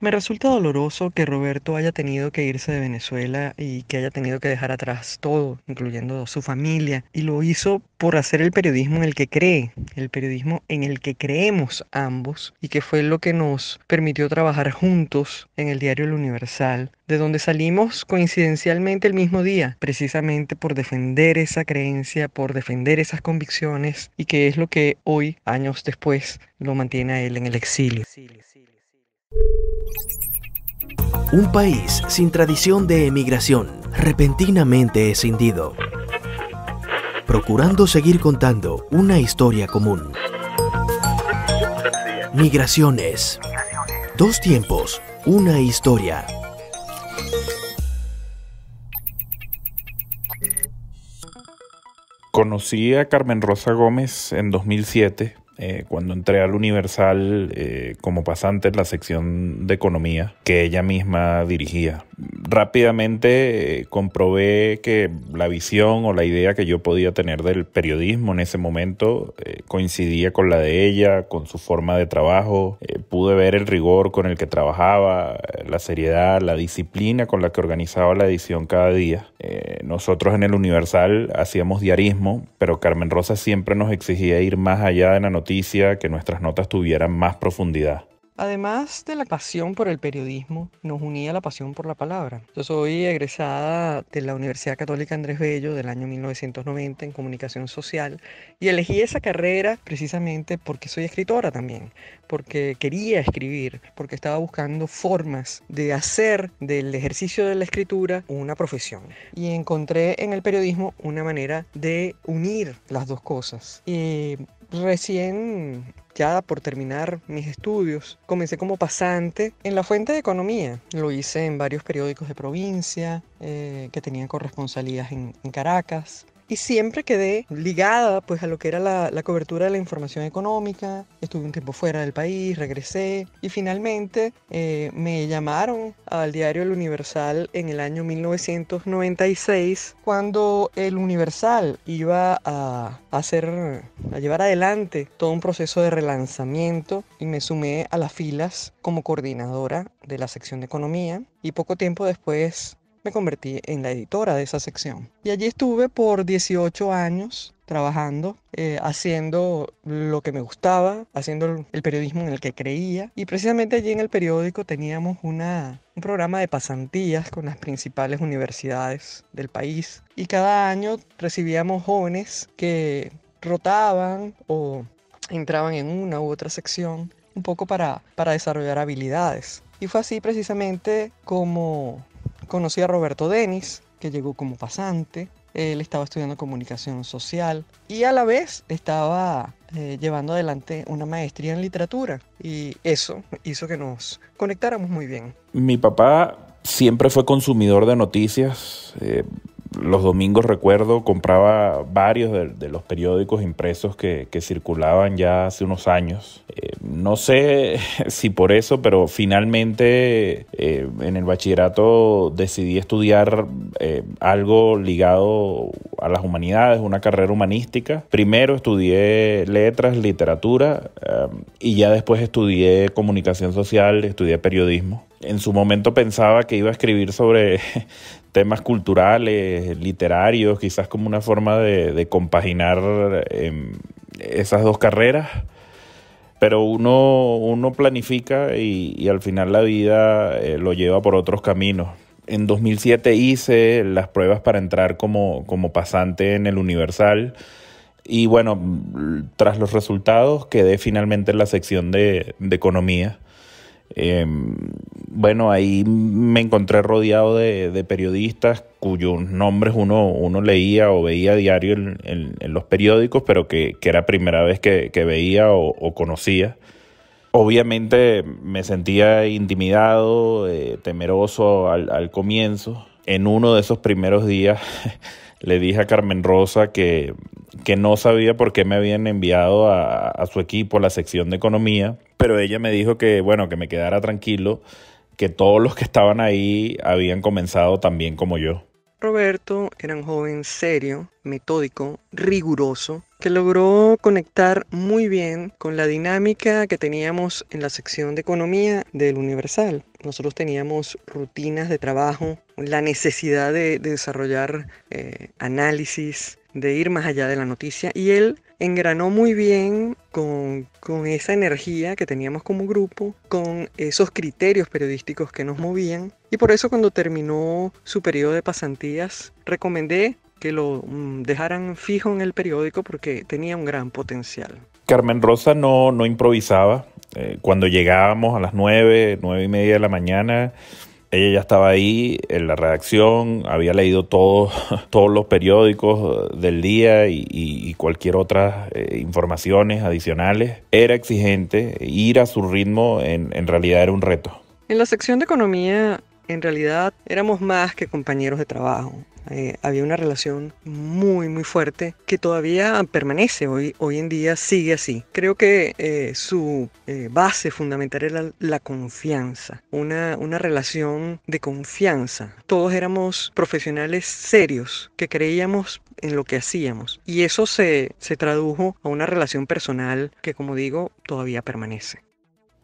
Me resulta doloroso que Roberto haya tenido que irse de Venezuela y que haya tenido que dejar atrás todo, incluyendo su familia, y lo hizo por hacer el periodismo en el que cree, el periodismo en el que creemos ambos, y que fue lo que nos permitió trabajar juntos en el diario El Universal, de donde salimos coincidencialmente el mismo día, precisamente por defender esa creencia, por defender esas convicciones, y que es lo que hoy, años después, lo mantiene a él en el exilio. Un país sin tradición de emigración, repentinamente escindido, procurando seguir contando una historia común. Migraciones. Dos tiempos, una historia. Conocí a Carmen Rosa Gómez en 2007 eh, cuando entré al Universal eh, como pasante en la sección de economía que ella misma dirigía. Rápidamente eh, comprobé que la visión o la idea que yo podía tener del periodismo en ese momento coincidía con la de ella, con su forma de trabajo. pude ver el rigor con el que trabajaba, la seriedad, la disciplina con la que organizaba la edición cada día. nosotros en el Universal hacíamos diarismo, pero Carmen Rosa siempre nos exigía ir más allá de la noticia que nuestras notas tuvieran más profundidad. Además de la pasión por el periodismo, nos unía la pasión por la palabra. Yo soy egresada de la Universidad Católica Andrés Bello del año 1990 en comunicación social y elegí esa carrera precisamente porque soy escritora también, porque quería escribir, porque estaba buscando formas de hacer del ejercicio de la escritura una profesión. Y encontré en el periodismo una manera de unir las dos cosas. Recién, ya por terminar mis estudios, comencé como pasante en la fuente de economía. Lo hice en varios periódicos de provincia eh, que tenían corresponsalías en Caracas y siempre quedé ligada pues a lo que era la, la cobertura de la información económica, estuve un tiempo fuera del país, regresé y finalmente eh, me llamaron al diario El Universal en el año 1996 cuando El Universal iba a hacer, a llevar adelante todo un proceso de relanzamiento y me sumé a las filas como coordinadora de la sección de economía y poco tiempo después me convertí en la editora de esa sección. Y allí estuve por 18 años trabajando, eh, haciendo lo que me gustaba, haciendo el periodismo en el que creía. Y precisamente allí en el periódico teníamos una, un programa de pasantías con las principales universidades del país. Y cada año recibíamos jóvenes que rotaban o entraban en una u otra sección un poco para, para desarrollar habilidades. Y fue así precisamente como Conocí a Roberto Denis, que llegó como pasante. Él estaba estudiando comunicación social y a la vez estaba eh, llevando adelante una maestría en literatura. Y eso hizo que nos conectáramos muy bien. Mi papá siempre fue consumidor de noticias. Eh, los domingos recuerdo compraba varios de, los periódicos impresos que, circulaban ya hace unos años. Eh, no sé si por eso, pero finalmente eh, en el bachillerato decidí estudiar eh, algo ligado a las humanidades, una carrera humanística. Primero estudié letras, literatura y ya después estudié comunicación social, estudié periodismo en su momento pensaba que iba a escribir sobre temas culturales, literarios, quizás como una forma de, compaginar em, esas dos carreras. Pero uno, planifica y, al final la vida eh, lo lleva por otros caminos. En 2007 hice las pruebas para entrar como, pasante en el Universal. Y bueno, tras los resultados quedé finalmente en la sección de economía. Em, bueno, ahí me encontré rodeado de, periodistas cuyos nombres uno, uno leía o veía a diario en, los periódicos, pero que, era primera vez que, veía o, conocía. Obviamente me sentía intimidado, eh, temeroso al comienzo. En uno de esos primeros días le dije a Carmen Rosa que, que no sabía por qué me habían enviado a, a su equipo, a la sección de economía, pero ella me dijo que, bueno, que me quedara tranquilo, que todos los que estaban ahí habían comenzado también como yo. Roberto era un joven serio, metódico, riguroso, que logró conectar muy bien con la dinámica que teníamos en la sección de economía del Universal nosotros teníamos rutinas de trabajo, la necesidad de, desarrollar eh, análisis, de ir más allá de la noticia y él engranó muy bien con, esa energía que teníamos como grupo, con esos criterios periodísticos que nos movían y por eso cuando terminó su periodo de pasantías recomendé que lo mm, dejaran fijo en el periódico porque tenía un gran potencial. Carmen Rosa no improvisaba, eh, cuando llegábamos a las nueve, nueve y media de la mañana, ella ya estaba ahí en la redacción, había leído todos, todos los periódicos eh, del día y, cualquier otra información eh, informaciones adicionales. Era exigente, ir a su ritmo en realidad era un reto. En la sección de economía, en realidad éramos más que compañeros de trabajo. Eh, había una relación muy, muy fuerte que todavía permanece hoy, hoy en día, sigue así. Creo que eh, su eh, base fundamental era la, confianza, una, relación de confianza. Todos éramos profesionales serios que creíamos en lo que hacíamos. Y eso se, se, tradujo a una relación personal que, como digo, todavía permanece.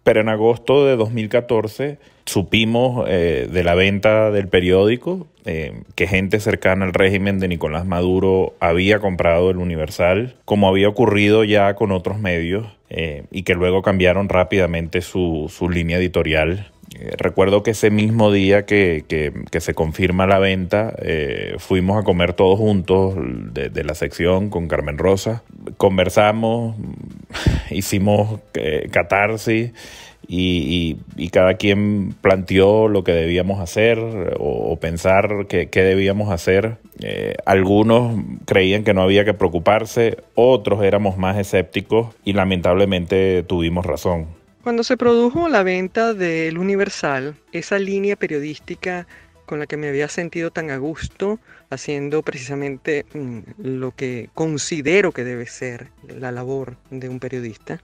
Pero en agosto de 2014 supimos eh, de la venta del periódico eh, que gente cercana al régimen de Nicolás Maduro había comprado el Universal, como había ocurrido ya con otros medios, eh, y que luego cambiaron rápidamente su, línea editorial. recuerdo que ese mismo día que, se confirma la venta, fuimos a comer todos juntos de, la sección con Carmen Rosa, conversamos, hicimos catarsis y, cada quien planteó lo que debíamos hacer o, pensar qué debíamos hacer. Eh, algunos creían que no había que preocuparse, otros éramos más escépticos y lamentablemente tuvimos razón. Cuando se produjo la venta del Universal, esa línea periodística con la que me había sentido tan a gusto, haciendo precisamente mm, lo que considero que debe ser la labor de un periodista,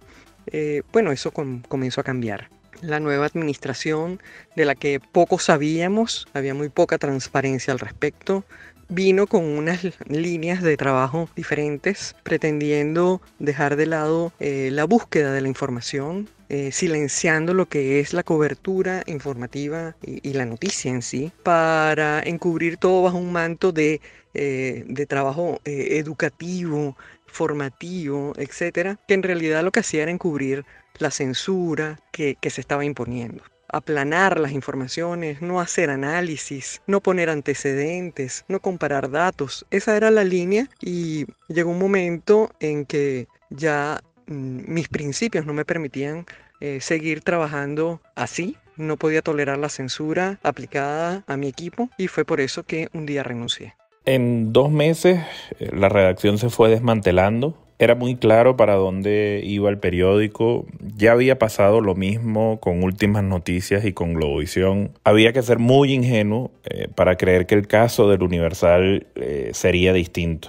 eh, bueno, eso comenzó a cambiar. La nueva administración, de la que poco sabíamos, había muy poca transparencia al respecto, vino con unas líneas de trabajo diferentes, pretendiendo dejar de lado eh, la búsqueda de la información, eh, silenciando lo que es la cobertura informativa y, la noticia en sí, para encubrir todo bajo un manto de, de trabajo educativo, formativo, etcétera, que en realidad lo que hacía era encubrir la censura que, se estaba imponiendo aplanar las informaciones, no hacer análisis, no poner antecedentes, no comparar datos. Esa era la línea y llegó un momento en que ya mm, mis principios no me permitían eh, seguir trabajando así. No podía tolerar la censura aplicada a mi equipo y fue por eso que un día renuncié. En dos meses eh, la redacción se fue desmantelando. Era muy claro para dónde iba el periódico. Ya había pasado lo mismo con Últimas Noticias y con Globovisión. Había que ser muy ingenuo eh, para creer que el caso del Universal eh, sería distinto.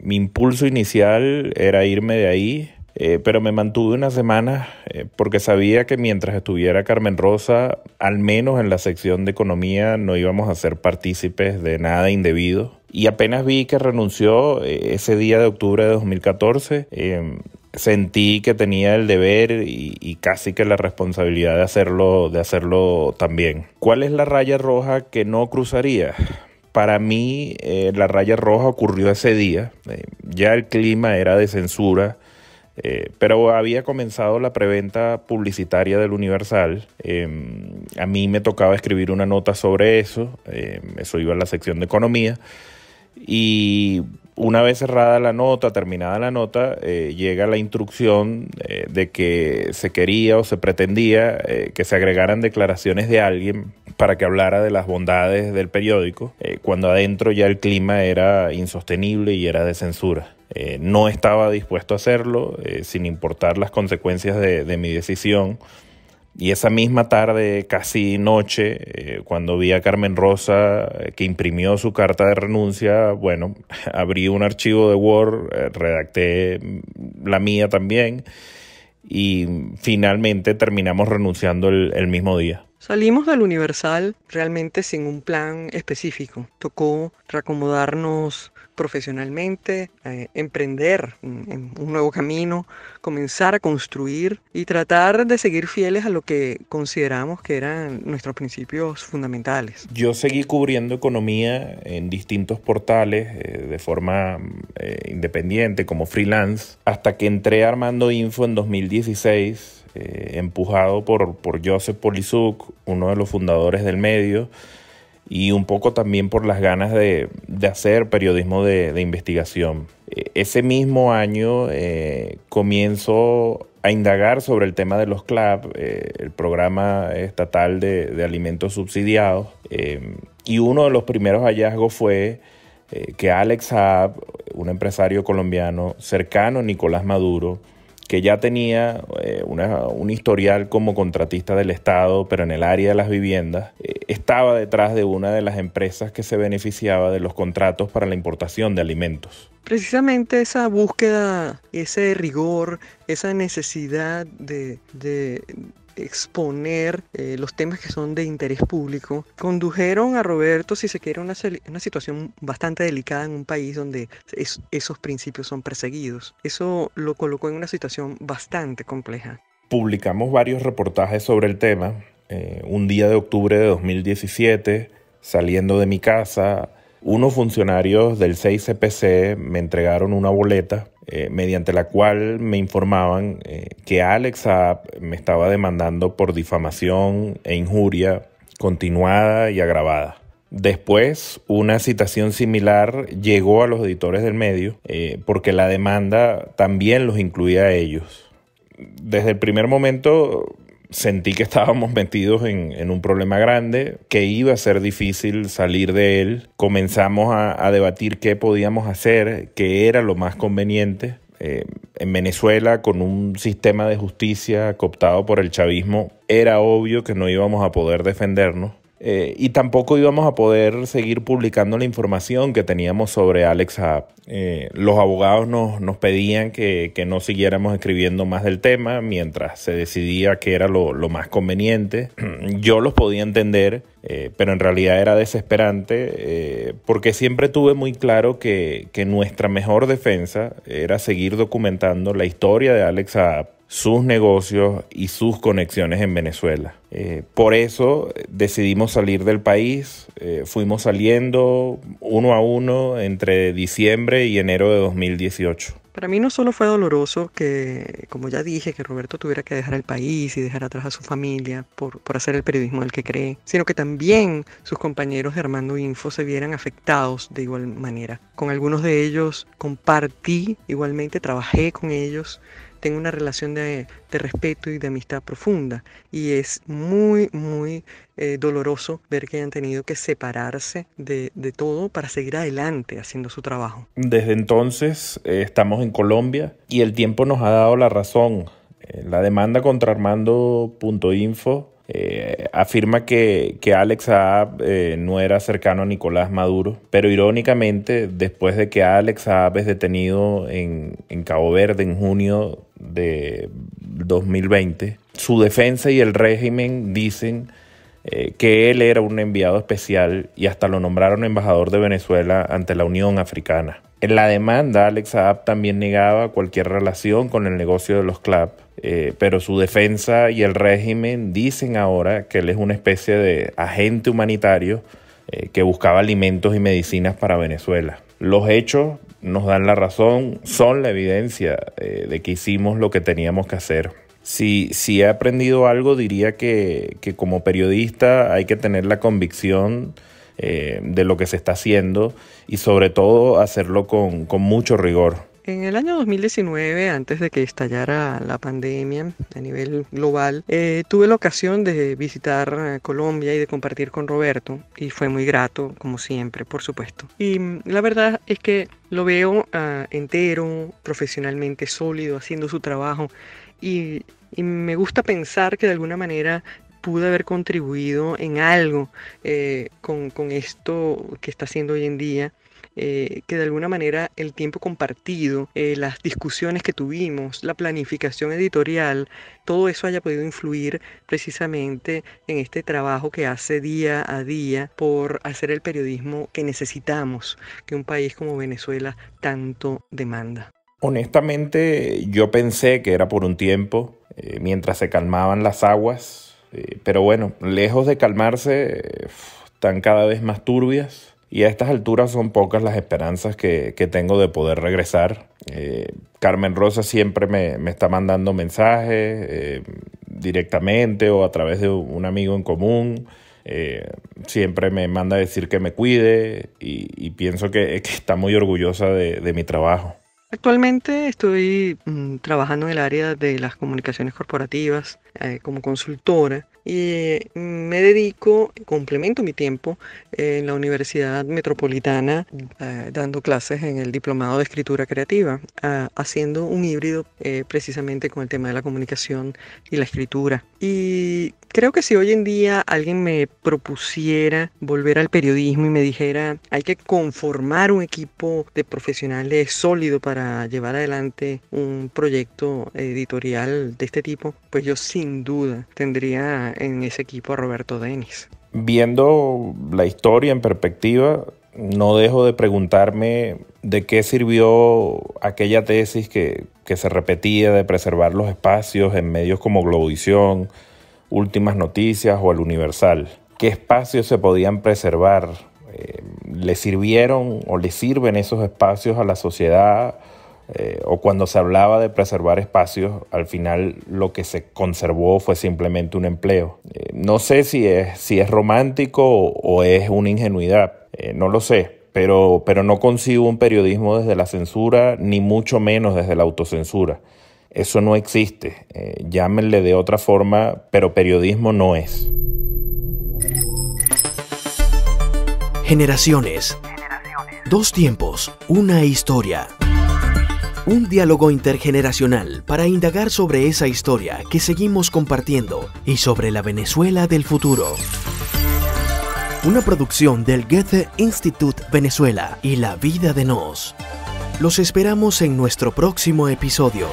mi impulso inicial era irme de ahí, pero me mantuve unas semanas porque sabía que mientras estuviera Carmen Rosa, al menos en la sección de economía, no íbamos a ser partícipes de nada indebido y apenas vi que renunció eh, ese día de octubre de 2014, em, sentí que tenía el deber y, casi que la responsabilidad de hacerlo, de hacerlo también. ¿Cuál es la raya roja que no cruzaría? Para mí eh, la raya roja ocurrió ese día, eh, ya el clima era de censura, pero había comenzado la preventa publicitaria del Universal. Em, a mí me tocaba escribir una nota sobre eso. Em, eso iba a la sección de economía. Y una vez cerrada la nota, terminada la nota, eh, llega la instrucción eh, de que se quería o se pretendía eh, que se agregaran declaraciones de alguien para que hablara de las bondades del periódico, cuando adentro ya el clima era insostenible y era de censura. no estaba dispuesto a hacerlo, sin importar las consecuencias de mi decisión. Y esa misma tarde, casi noche, eh, cuando vi a Carmen Rosa eh, que imprimió su carta de renuncia, bueno, abrí un archivo de Word, eh, redacté mm, la mía también y finalmente terminamos renunciando el mismo día. Salimos del Universal realmente sin un plan específico. Tocó reacomodarnos profesionalmente, eh, emprender un nuevo camino, comenzar a construir y tratar de seguir fieles a lo que consideramos que eran nuestros principios fundamentales. Yo seguí cubriendo economía en distintos portales eh, de forma eh, independiente, como freelance, hasta que entré Armando Info en 2016 eh, empujado por, Joseph Polizuk, uno de los fundadores del medio, y un poco también por las ganas de, hacer periodismo de, investigación. E, ese mismo año eh, comienzo a indagar sobre el tema de los CLAP, eh, el programa estatal de, alimentos subsidiados, y uno de los primeros hallazgos fue que Alex Saab, un empresario colombiano cercano a Nicolás Maduro, que ya tenía eh, un historial como contratista del Estado, pero en el área de las viviendas, eh, estaba detrás de una de las empresas que se beneficiaba de los contratos para la importación de alimentos. Precisamente esa búsqueda, ese rigor, esa necesidad de exponer eh, los temas que son de interés público, condujeron a Roberto, si se quiere, a una, situación bastante delicada en un país donde esos principios son perseguidos. Eso lo colocó en una situación bastante compleja. Publicamos varios reportajes sobre el tema. Eh, un día de octubre de 2017, saliendo de mi casa, unos funcionarios del 6CPC me entregaron una boleta eh, mediante la cual me informaban eh, que Alex me estaba demandando por difamación e injuria continuada y agravada. Después, una citación similar llegó a los editores del medio eh, porque la demanda también los incluía a ellos. Desde el primer momento sentí que estábamos metidos en, un problema grande, que iba a ser difícil salir de él. Comenzamos a, debatir qué podíamos hacer, qué era lo más conveniente. Eh, en Venezuela, con un sistema de justicia cooptado por el chavismo, era obvio que no íbamos a poder defendernos. Eh, y tampoco íbamos a poder seguir publicando la información que teníamos sobre Alex Saab. Eh, los abogados nos, pedían que, no siguiéramos escribiendo más del tema mientras se decidía que era lo, más conveniente. Yo los podía entender, eh, pero en realidad era desesperante porque siempre tuve muy claro que, que nuestra mejor defensa era seguir documentando la historia de Alex Saab sus negocios y sus conexiones en Venezuela. Eh, por eso decidimos salir del país, eh, fuimos saliendo uno a uno entre diciembre y enero de 2018. Para mí no solo fue doloroso que, como ya dije, que Roberto tuviera que dejar el país y dejar atrás a su familia por, por hacer el periodismo del que cree, sino que también sus compañeros de Armando Info se vieran afectados de igual manera. Con algunos de ellos compartí igualmente, trabajé con ellos tengo una relación de, respeto y de amistad profunda. Y es muy, muy eh, doloroso ver que hayan tenido que separarse de, todo para seguir adelante haciendo su trabajo. Desde entonces eh, estamos en Colombia y el tiempo nos ha dado la razón. Eh, la demanda contra Armando.info eh, afirma que, que Alex Saab no era cercano a Nicolás Maduro, pero irónicamente, después de que Alex Saab es detenido en, en Cabo Verde en junio de 2020, su defensa y el régimen dicen eh, que él era un enviado especial y hasta lo nombraron embajador de Venezuela ante la Unión Africana. En la demanda, Alex Saab también negaba cualquier relación con el negocio de los CLAP, eh, pero su defensa y el régimen dicen ahora que él es una especie de agente humanitario eh, que buscaba alimentos y medicinas para Venezuela. Los hechos nos dan la razón, son la evidencia eh, de que hicimos lo que teníamos que hacer. Si, si he aprendido algo, diría que, como periodista hay que tener la convicción eh, de lo que se está haciendo y sobre todo hacerlo con mucho rigor. En el año 2019, antes de que estallara la pandemia a nivel global, eh, tuve la ocasión de visitar eh, Colombia y de compartir con Roberto y fue muy grato, como siempre, por supuesto. Y mm, la verdad es que lo veo ah, entero, profesionalmente sólido, haciendo su trabajo y, me gusta pensar que de alguna manera pude haber contribuido en algo eh, con, con, esto que está haciendo hoy en día eh, que de alguna manera el tiempo compartido, eh, las discusiones que tuvimos, la planificación editorial, todo eso haya podido influir precisamente en este trabajo que hace día a día por hacer el periodismo que necesitamos, que un país como Venezuela tanto demanda. Honestamente, yo pensé que era por un tiempo, eh, mientras se calmaban las aguas, pero bueno, lejos de calmarse, están cada vez más turbias. Y a estas alturas son pocas las esperanzas que, tengo de poder regresar. Eh, Carmen Rosa siempre me, está mandando mensajes eh, directamente o a través de un amigo en común. Eh, siempre me manda a decir que me cuide y, pienso que, está muy orgullosa de, mi trabajo. Actualmente estoy mm, trabajando en el área de las comunicaciones corporativas como consultora y me dedico, complemento mi tiempo en la Universidad Metropolitana eh, dando clases en el Diplomado de Escritura Creativa, ah, haciendo un híbrido eh, precisamente con el tema de la comunicación y la escritura. Y creo que si hoy en día alguien me propusiera volver al periodismo y me dijera, hay que conformar un equipo de profesionales sólido para llevar adelante un proyecto editorial de este tipo, pues yo sin duda tendría en ese equipo Roberto Denis. Viendo la historia en perspectiva, no dejo de preguntarme de qué sirvió aquella tesis que, se repetía de preservar los espacios en medios como Globovisión, Últimas Noticias o El Universal. ¿Qué espacios se podían preservar? Eh, ¿Le sirvieron o le sirven esos espacios a la sociedad? Eh, o cuando se hablaba de preservar espacios, al final lo que se conservó fue simplemente un empleo. Eh, no sé si es, si es romántico o, es una ingenuidad, eh, no lo sé. Pero, pero no concibo un periodismo desde la censura, ni mucho menos desde la autocensura. Eso no existe. llámenle de otra forma, pero periodismo no es. Generaciones. Dos tiempos, una historia. Un diálogo intergeneracional para indagar sobre esa historia que seguimos compartiendo y sobre la Venezuela del futuro. Una producción del Goethe Institut Venezuela y La Vida de Nos. Los esperamos en nuestro próximo episodio.